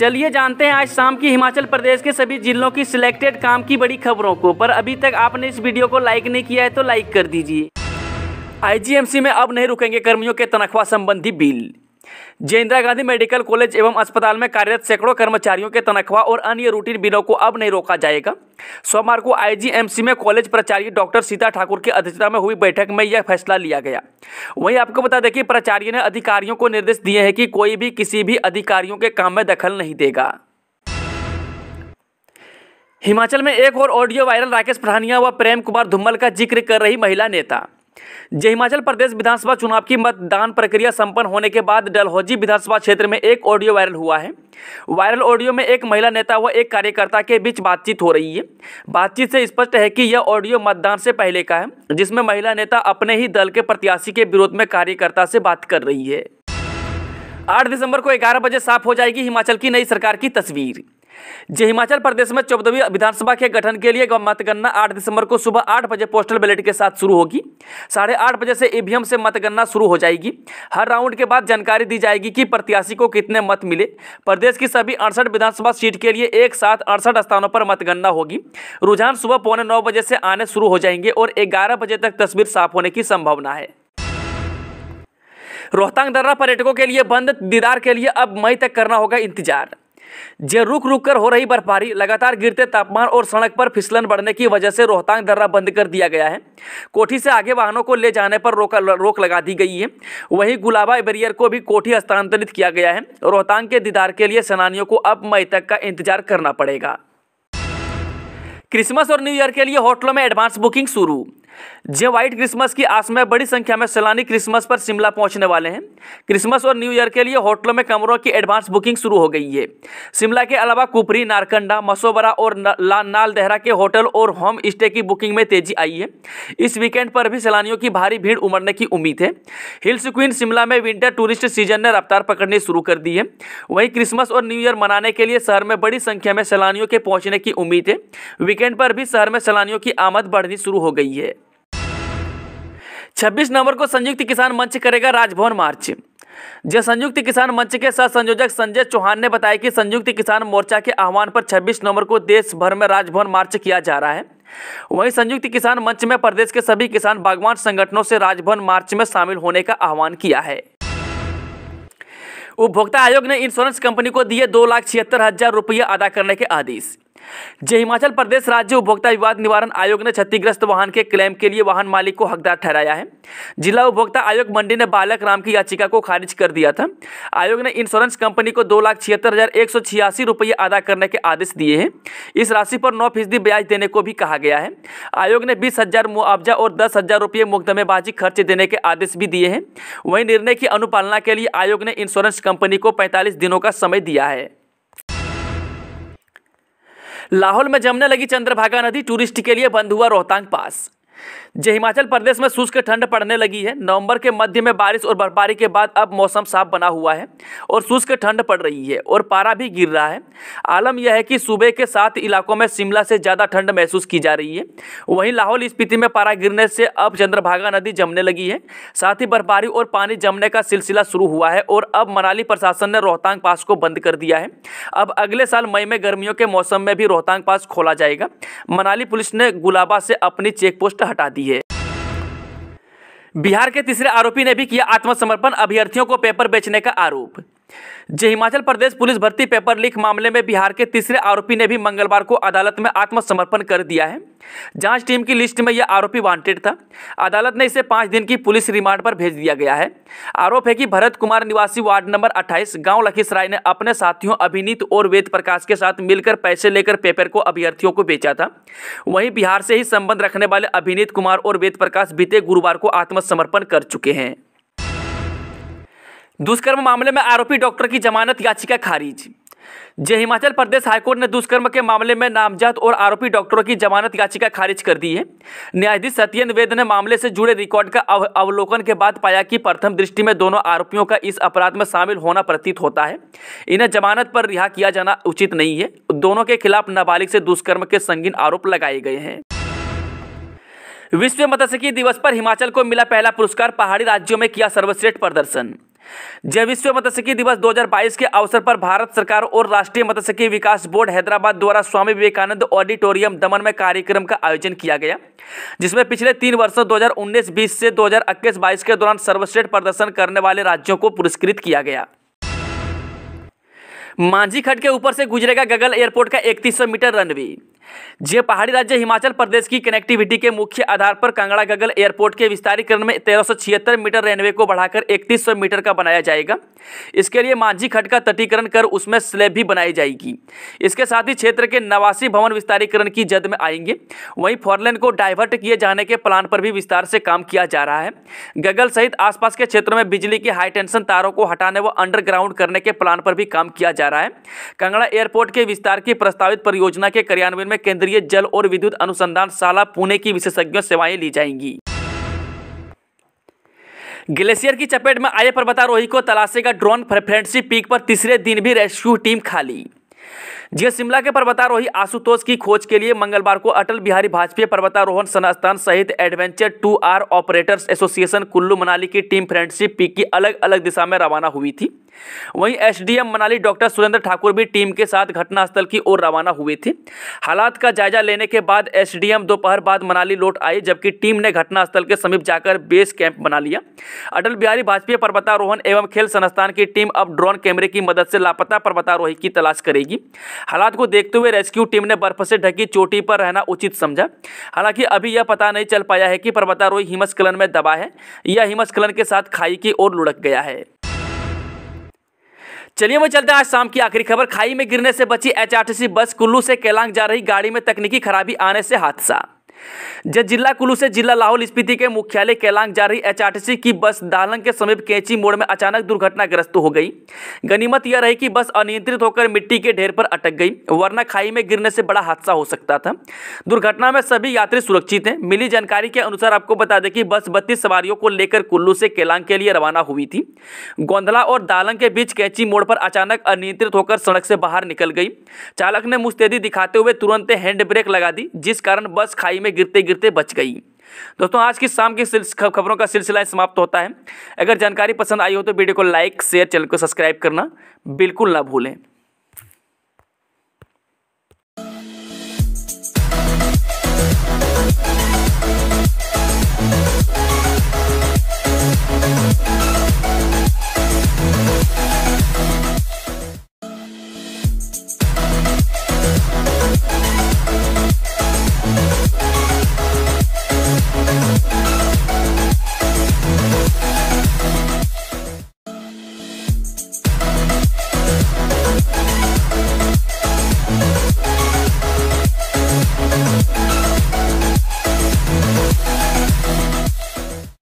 चलिए जानते हैं आज शाम की हिमाचल प्रदेश के सभी जिलों की सिलेक्टेड काम की बड़ी खबरों को पर अभी तक आपने इस वीडियो को लाइक नहीं किया है तो लाइक कर दीजिए आईजीएमसी में अब नहीं रुकेंगे कर्मियों के तनख्वाह संबंधी बिल जे इंदिरा गांधी मेडिकल कॉलेज एवं अस्पताल में कार्यरत सैकड़ों कर्मचारियों के तनख्वाह और अन्य रूटीन बिलों को अब नहीं रोका जाएगा सोमवार को आईजीएमसी में कॉलेज प्राचार्य डॉक्टर सीता ठाकुर की अध्यक्षता में हुई बैठक में यह फैसला लिया गया वहीं आपको बता दें कि प्राचार्य ने अधिकारियों को निर्देश दिए हैं कि कोई भी किसी भी अधिकारियों के काम में दखल नहीं देगा हिमाचल में एक और ऑडियो वायरल राकेश पठानिया व प्रेम कुमार धुम्मल का जिक्र कर रही महिला नेता जय हिमाचल प्रदेश विधानसभा चुनाव की मतदान प्रक्रिया संपन्न होने के बाद डलहौजी विधानसभा क्षेत्र में एक ऑडियो वायरल हुआ है वायरल ऑडियो में एक महिला नेता व एक कार्यकर्ता के बीच बातचीत हो रही है बातचीत से स्पष्ट है कि यह ऑडियो मतदान से पहले का है जिसमें महिला नेता अपने ही दल के प्रत्याशी के विरोध में कार्यकर्ता से बात कर रही है आठ दिसंबर को ग्यारह बजे साफ हो जाएगी हिमाचल की नई सरकार की तस्वीर जी हिमाचल प्रदेश में चौदहवीं विधानसभा के गठन के लिए मतगणना आठ दिसंबर को सुबह आठ बजे पोस्टल बैलेट के साथ शुरू होगी साढ़े आठ बजे से ईवीएम से मतगणना शुरू हो जाएगी हर राउंड के बाद जानकारी दी जाएगी कि प्रत्याशी को कितने मत मिले प्रदेश की सभी अड़सठ विधानसभा सीट के लिए एक साथ अड़सठ स्थानों पर मतगणना होगी रुझान सुबह पौने नौ बजे से आने शुरू हो जाएंगे और ग्यारह बजे तक तस्वीर साफ होने की संभावना है रोहतांग दर्रा पर्यटकों के लिए बंद दीदार के लिए अब मई तक करना होगा इंतजार जे रुक रुक कर हो रही बर्फबारी लगातार गिरते तापमान और सड़क पर फिसलन बढ़ने की वजह से रोहतांग दर्रा बंद कर दिया गया है कोठी से आगे वाहनों को ले जाने पर रोक रोक लगा दी गई है वहीं गुलाबा बैरियर को भी कोठी हस्तांतरित किया गया है रोहतांग के दीदार के लिए सैलानियों को अब मई तक का इंतजार करना पड़ेगा क्रिसमस और न्यू ईयर के लिए होटलों में एडवांस बुकिंग शुरू जे व्हाइट क्रिसमस की आस में बड़ी संख्या में सैलानी क्रिसमस पर शिमला पहुंचने वाले हैं क्रिसमस और न्यू ईयर के लिए होटलों में कमरों की एडवांस बुकिंग शुरू हो गई है शिमला के अलावा कुपरी नारकंडा मसोबरा और ना, नाल देहरा के होटल और होम स्टे की बुकिंग में तेजी आई है इस वीकेंड पर भी सैलानियों की भारी भीड़ उमड़ने की उम्मीद है हिल्स क्वीन शिमला में विंटर टूरिस्ट सीजन ने रफ्तार पकड़नी शुरू कर दी है वहीं क्रिसमस और न्यू ईयर मनाने के लिए शहर में बड़ी संख्या में सैलानियों के पहुँचने की उम्मीद है वीकेंड पर भी शहर में सैलानियों की आमद बढ़नी शुरू हो गई है 26 नवंबर को संयुक्त किसान मंच करेगा राजभवन मार्च जो संयुक्त किसान मंच के सह संयोजक संजय चौहान ने बताया कि संयुक्त किसान मोर्चा के आह्वान पर 26 नवंबर को देश भर में राजभवन मार्च किया जा रहा है वहीं संयुक्त किसान मंच में प्रदेश के सभी किसान बागवान संगठनों से राजभवन मार्च में शामिल होने का आह्वान किया है उपभोक्ता आयोग ने इंश्योरेंस कंपनी को दिए दो लाख छिहत्तर हजार रुपया अदा करने के आदेश जय हिमाचल प्रदेश राज्य उपभोक्ता विवाद निवारण आयोग ने क्षतिग्रस्त वाहन के क्लेम के लिए वाहन मालिक को हकदार ठहराया है जिला उपभोक्ता आयोग मंडी ने बालक राम की याचिका को खारिज कर दिया था आयोग ने इंश्योरेंस कंपनी को दो लाख छिहत्तर हजार एक सौ छियासी रुपये अदा करने के आदेश दिए हैं इस राशि पर नौ फीसदी ब्याज देने को भी कहा गया है आयोग ने बीस हजार मुआवजा और दस हजार रुपये मुकदमेबाजी खर्च देने के आदेश भी दिए हैं वहीं निर्णय की अनुपालना के लिए आयोग ने इंश्योरेंस कंपनी को पैंतालीस दिनों का समय दिया है लाहौल में जमने लगी चंद्रभागा नदी टूरिस्ट के लिए बंद हुआ रोहतांग पास जी हिमाचल प्रदेश में शुष्क ठंड पड़ने लगी है नवंबर के मध्य में बारिश और बर्फबारी के बाद अब मौसम साफ बना हुआ है और शुष्क ठंड पड़ रही है और पारा भी गिर रहा है आलम यह है कि सूबे के सात इलाकों में शिमला से ज़्यादा ठंड महसूस की जा रही है वहीं लाहौल स्पीति में पारा गिरने से अब चंद्रभागा नदी जमने लगी है साथ ही बर्फबारी और पानी जमने का सिलसिला शुरू हुआ है और अब मनाली प्रशासन ने रोहतांग पास को बंद कर दिया है अब अगले साल मई में गर्मियों के मौसम में भी रोहतांग पास खोला जाएगा मनाली पुलिस ने गुलाबा से अपनी चेक पोस्ट हटा दी है बिहार के तीसरे आरोपी ने भी किया आत्मसमर्पण अभ्यर्थियों को पेपर बेचने का आरोप जे हिमाचल प्रदेश पुलिस भर्ती पेपर लीक मामले में बिहार के तीसरे आरोपी ने भी मंगलवार को अदालत में आत्मसमर्पण कर दिया है जांच टीम की लिस्ट में यह आरोपी वांटेड था अदालत ने इसे पाँच दिन की पुलिस रिमांड पर भेज दिया गया है आरोप है कि भरत कुमार निवासी वार्ड नंबर 28 गांव लखीसराय ने अपने साथियों अभिनीत और वेद प्रकाश के साथ मिलकर पैसे लेकर पेपर को अभ्यर्थियों को बेचा था वहीं बिहार से ही संबंध रखने वाले अभिनीत कुमार और वेद प्रकाश बीते गुरुवार को आत्मसमर्पण कर चुके हैं दुष्कर्म मामले में आरोपी डॉक्टर की जमानत याचिका खारिज जय हिमाचल प्रदेश हाईकोर्ट ने दुष्कर्म के मामले में नामजद और आरोपी डॉक्टरों की जमानत याचिका खारिज कर दी है न्यायाधीश सत्येंद्र वेद ने मामले से जुड़े रिकॉर्ड का अव, अवलोकन के बाद पाया कि प्रथम दृष्टि में दोनों आरोपियों का इस अपराध में शामिल होना प्रतीत होता है इन्हें जमानत पर रिहा किया जाना उचित नहीं है दोनों के खिलाफ नाबालिग से दुष्कर्म के संगीन आरोप लगाए गए हैं विश्व मत्स्यकी दिवस पर हिमाचल को मिला पहला पुरस्कार पहाड़ी राज्यों में किया सर्वश्रेष्ठ प्रदर्शन जय विश्व मत्स्यकी दिवस 2022 के अवसर पर भारत सरकार और राष्ट्रीय मत्स्यकी विकास बोर्ड हैदराबाद द्वारा स्वामी विवेकानंद ऑडिटोरियम दमन में कार्यक्रम का आयोजन किया गया जिसमें पिछले तीन वर्षों 2019-20 से 2021-22 के दौरान सर्वश्रेष्ठ प्रदर्शन करने वाले राज्यों को पुरस्कृत किया गया मांझी खट के ऊपर से गुजरेगा गगल एयरपोर्ट का 3100 मीटर रनवे जे पहाड़ी राज्य हिमाचल प्रदेश की कनेक्टिविटी के मुख्य आधार पर कांगड़ा गगल एयरपोर्ट के विस्तारीकरण में तेरह मीटर रेनवे को बढ़ाकर 3100 मीटर का बनाया जाएगा इसके लिए मांझी खट का तटीकरण कर उसमें स्लेब भी बनाई जाएगी इसके साथ ही क्षेत्र के नवासी भवन विस्तारीकरण की जद में आएंगे वहीं फॉरलेन को डाइवर्ट किए जाने के प्लान पर भी विस्तार से काम किया जा रहा है गगल सहित आसपास के क्षेत्रों में बिजली की हाई टेंशन तारों को हटाने व अंडरग्राउंड करने के प्लान पर भी काम किया जा रहा है कांगड़ा एयरपोर्ट के विस्तार की प्रस्तावित परियोजना के क्रियान्वयन में केंद्रीय जल और विद्युत अनुसंधान शाला पुणे की विशेषज्ञों सेवाएं ली जाएंगी ग्लेशियर की चपेट में आए पर्वतारोही को तलाशेगा ड्रोन फ्रेंडशिप पीक पर तीसरे दिन भी रेस्क्यू टीम खाली जी हाँ, शिमला के पर्वतारोही आशुतोष की खोज के लिए मंगलवार को अटल बिहारी वाजपेयी पर्वतारोहण संस्थान सहित adventure tour operators association Kullu Manali की टीम फ्रेंडशिप पीक की अलग अलग दिशा में रवाना हुई थी वहीं एसडीएम मनाली डॉक्टर सुरेंद्र ठाकुर भी टीम के साथ घटनास्थल की ओर रवाना हुए थे हालात का जायजा लेने के बाद एसडीएम दोपहर बाद मनाली लौट आए जबकि टीम ने घटनास्थल के समीप जाकर बेस कैंप बना लिया अटल बिहारी वाजपेयी पर्वतारोहण एवं खेल संस्थान की टीम अब ड्रोन कैमरे की मदद से लापता पर्वतारोही की तलाश करेगी हालात को देखते हुए रेस्क्यू टीम ने बर्फ से ढकी चोटी पर रहना उचित समझा हालांकि अभी यह पता नहीं चल पाया है कि पर्वतारोही हिमस्खलन में दबा है या हिमस्खलन के साथ खाई की ओर लुढ़क गया है चलिए वो चलते हैं आज शाम की आखिरी खबर खाई में गिरने से बची एचआरटीसी बस कुल्लू से केलांग जा रही गाड़ी में तकनीकी खराबी आने से हादसा जब जिला कुल्लू से जिला लाहौल स्पीति के मुख्यालय केलांग जा रही एचआरटीसी की बस दालंग के समीप कैंची मोड़ में अचानक दुर्घटनाग्रस्त हो गई गनीमत यह रही कि बस अनियंत्रित होकर मिट्टी के ढेर पर अटक गई वरना खाई में गिरने से बड़ा हादसा हो सकता था दुर्घटना में सभी यात्री सुरक्षित हैं मिली जानकारी के अनुसार आपको बता दें कि बस बत्तीस सवारियों को लेकर कुल्लू से केलांग के लिए रवाना हुई थी गोंधला और दालंग के बीच कैंची मोड़ पर अचानक अनियंत्रित होकर सड़क से बाहर निकल गई चालक ने मुस्तैदी दिखाते हुए तुरंत हैंड ब्रेक लगा दी जिस कारण बस खाई में गिरते गिरते गिरते बच गई दोस्तों आज की शाम की खबरों का सिलसिला समाप्त होता है अगर जानकारी पसंद आई हो तो वीडियो को लाइक शेयर चैनल को सब्सक्राइब करना बिल्कुल ना भूलें